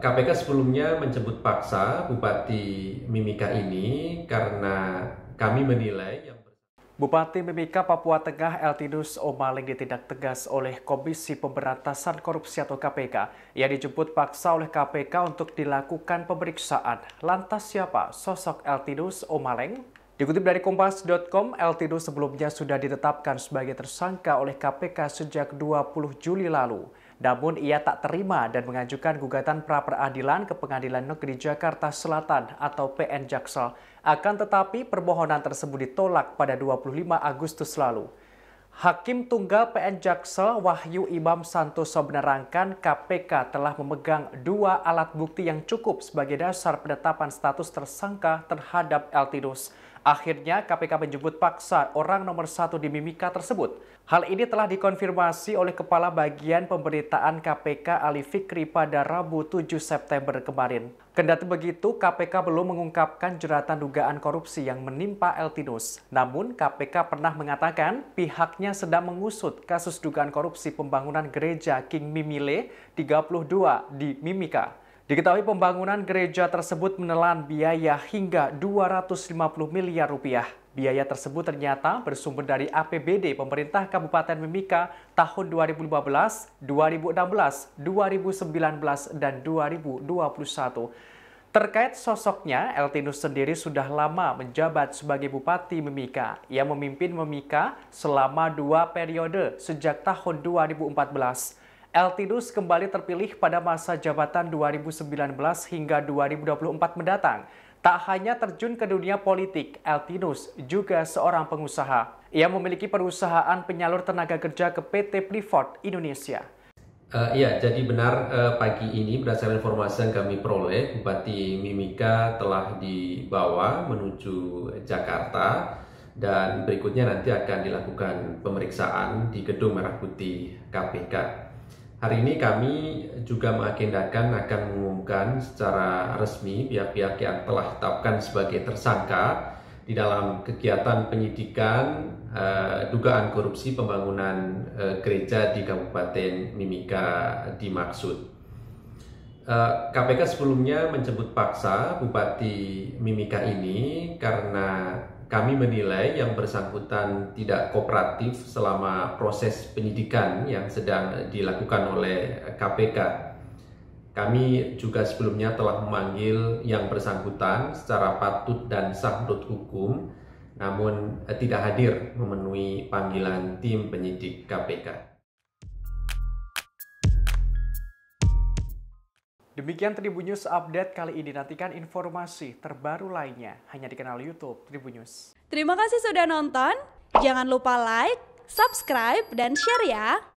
KPK eh, sebelumnya menjemput paksa Bupati Mimika ini karena kami menilai yang Bupati Mimika Papua Tengah Eltinus Omaling ditindak tegas oleh Komisi Pemberantasan Korupsi atau KPK. Ia dijemput paksa oleh KPK untuk dilakukan pemeriksaan. Lantas siapa sosok Eltinus Omaleng? Dikutip dari Kompas.com, Eltinus sebelumnya sudah ditetapkan sebagai tersangka oleh KPK sejak 20 Juli lalu. Namun ia tak terima dan mengajukan gugatan pra peradilan ke Pengadilan Negeri Jakarta Selatan atau PN Jaksel. Akan tetapi permohonan tersebut ditolak pada 25 Agustus lalu. Hakim Tunggal PN Jaksel Wahyu Imam Santoso menerangkan KPK telah memegang dua alat bukti yang cukup sebagai dasar penetapan status tersangka terhadap Eltinus. Akhirnya KPK menjemput paksa orang nomor satu di Mimika tersebut. Hal ini telah dikonfirmasi oleh Kepala Bagian Pemberitaan KPK Ali Fikri pada Rabu 7 September kemarin. Kendati begitu, KPK belum mengungkapkan jeratan dugaan korupsi yang menimpa Eltinus. Namun, KPK pernah mengatakan pihaknya sedang mengusut kasus dugaan korupsi pembangunan gereja King Mimile 32 di Mimika. Diketahui pembangunan gereja tersebut menelan biaya hingga 250 miliar rupiah. Biaya tersebut ternyata bersumber dari APBD pemerintah Kabupaten Mimika tahun 2015, 2016, 2019, dan 2021. Terkait sosoknya, Eltinus sendiri sudah lama menjabat sebagai Bupati Mimika. Ia memimpin Mimika selama dua periode sejak tahun 2014. Eltinus kembali terpilih pada masa jabatan 2019 hingga 2024 mendatang. Tak hanya terjun ke dunia politik, Eltinus juga seorang pengusaha. Ia memiliki perusahaan penyalur tenaga kerja ke PT Freeport Indonesia. Uh, iya, jadi benar uh, pagi ini berdasarkan informasi yang kami peroleh, Bupati Mimika telah dibawa menuju Jakarta dan berikutnya nanti akan dilakukan pemeriksaan di Gedung Merah Putih KPK. Hari ini kami juga mengagendakan akan mengumumkan secara resmi pihak-pihak yang telah ditetapkan sebagai tersangka di dalam kegiatan penyidikan eh, dugaan korupsi pembangunan eh, gereja di Kabupaten Mimika dimaksud. KPK eh, sebelumnya menjemput paksa Bupati Mimika ini karena kami menilai yang bersangkutan tidak kooperatif selama proses penyidikan yang sedang dilakukan oleh KPK. Kami juga sebelumnya telah memanggil yang bersangkutan secara patut dan sah menurut hukum, namun tidak hadir memenuhi panggilan tim penyidik KPK. Demikian Tribunnews Update kali ini. Nantikan informasi terbaru lainnya hanya di kanal YouTube Tribunnews. Terima kasih sudah nonton. Jangan lupa like, subscribe, dan share ya.